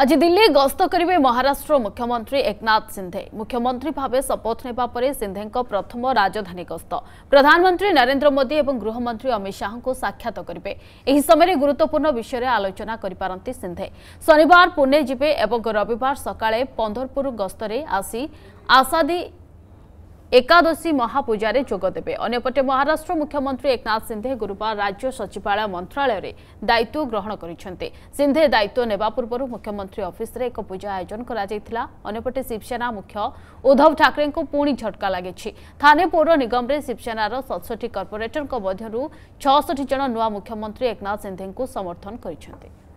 ଆଜି ଦିଲ୍ଲୀ ଗସ୍ତ କରିବେ ମହାରାଷ୍ଟ୍ର ମୁଖ୍ୟମନ୍ତ୍ରୀ ଏକନାଥ ସିନ୍ଧେ ମୁଖ୍ୟମନ୍ତ୍ରୀ ଭାବେ ଶପଥ ନେବା ପରେ ସିନ୍ଧେଙ୍କ ପ୍ରଥମ ରାଜଧାନୀ ଗସ୍ତ ପ୍ରଧାନମନ୍ତ୍ରୀ ନରେନ୍ଦ୍ର ମୋଦି ଏବଂ ଗୃହମନ୍ତ୍ରୀ ଅମିତ ଶାହାଙ୍କୁ ସାକ୍ଷାତ କରିବେ ଏହି ସମୟରେ ଗୁରୁତ୍ୱପୂର୍ଣ୍ଣ ବିଷୟରେ ଆଲୋଚନା କରିପାରନ୍ତି ସିନ୍ଧେ ଶନିବାର ପୁନେ ଯିବେ ଏବଂ ରବିବାର ସକାଳେ ପନ୍ଦରପୁର ଗସ୍ତରେ ଆସି ଆସାଦୀ एकादशी महापूजाले जोगदेवे अन्यपटे महाराष्ट्र मुख्यमंत्री एकनाथ सिन्धे गुरुवार राज्य सचिवालय मन्त्रालयले दायित्व ग्रहण गरिन्धे दायित्व नेवा पूर्व मुख्यमन्त्री अफिसले एक पूजा आयोजन शिवसेना मुख्य उद्धव ठाकरे को ठाके पट्का लगिन्छ थाने पौर निगमले शिवसेनार सतसठी कर्पोरेटरको मध्य छि जन नुवा मुख्यमंत्री एकनाथ सिन्धेन् समर्थन गरि